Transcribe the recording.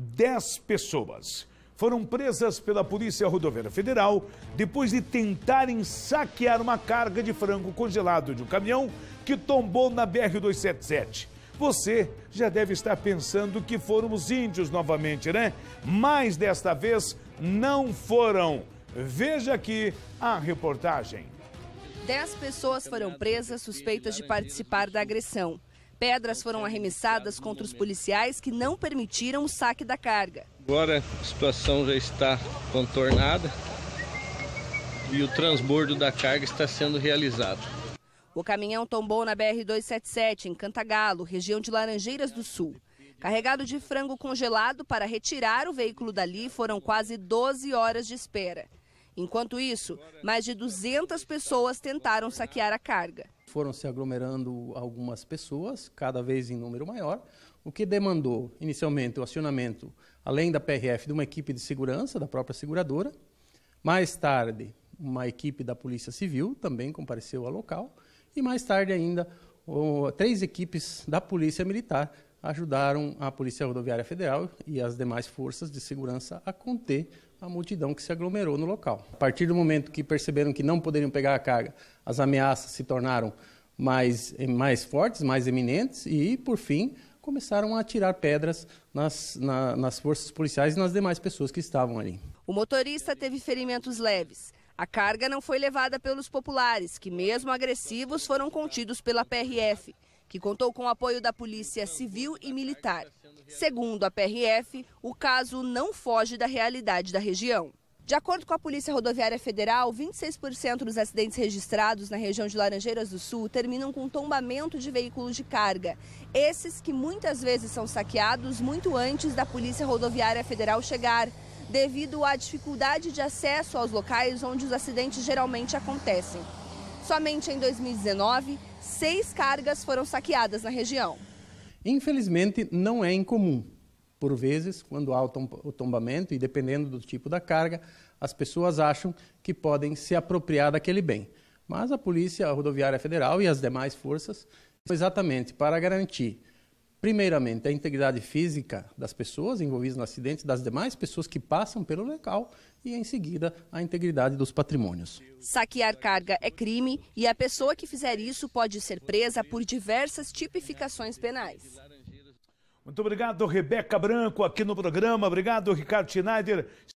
10 pessoas foram presas pela Polícia Rodoviária Federal depois de tentarem saquear uma carga de frango congelado de um caminhão que tombou na BR-277. Você já deve estar pensando que foram os índios novamente, né? Mas desta vez não foram. Veja aqui a reportagem. Dez pessoas foram presas suspeitas de participar da agressão. Pedras foram arremessadas contra os policiais que não permitiram o saque da carga. Agora a situação já está contornada e o transbordo da carga está sendo realizado. O caminhão tombou na BR-277, em Cantagalo, região de Laranjeiras do Sul. Carregado de frango congelado para retirar o veículo dali, foram quase 12 horas de espera. Enquanto isso, mais de 200 pessoas tentaram saquear a carga. Foram se aglomerando algumas pessoas, cada vez em número maior, o que demandou inicialmente o acionamento, além da PRF, de uma equipe de segurança da própria seguradora. Mais tarde, uma equipe da Polícia Civil também compareceu ao local. E mais tarde ainda, três equipes da Polícia Militar ajudaram a Polícia Rodoviária Federal e as demais forças de segurança a conter a multidão que se aglomerou no local. A partir do momento que perceberam que não poderiam pegar a carga, as ameaças se tornaram mais, mais fortes, mais eminentes e, por fim, começaram a atirar pedras nas, na, nas forças policiais e nas demais pessoas que estavam ali. O motorista teve ferimentos leves. A carga não foi levada pelos populares, que, mesmo agressivos, foram contidos pela PRF que contou com o apoio da Polícia Civil e Militar. Segundo a PRF, o caso não foge da realidade da região. De acordo com a Polícia Rodoviária Federal, 26% dos acidentes registrados na região de Laranjeiras do Sul terminam com tombamento de veículos de carga. Esses que muitas vezes são saqueados muito antes da Polícia Rodoviária Federal chegar, devido à dificuldade de acesso aos locais onde os acidentes geralmente acontecem. Somente em 2019, seis cargas foram saqueadas na região. Infelizmente, não é incomum. Por vezes, quando há o tombamento, e dependendo do tipo da carga, as pessoas acham que podem se apropriar daquele bem. Mas a Polícia Rodoviária Federal e as demais forças, exatamente para garantir primeiramente, a integridade física das pessoas envolvidas no acidente, das demais pessoas que passam pelo local e, em seguida, a integridade dos patrimônios. Saquear carga é crime e a pessoa que fizer isso pode ser presa por diversas tipificações penais. Muito obrigado, Rebeca Branco, aqui no programa. Obrigado, Ricardo Schneider.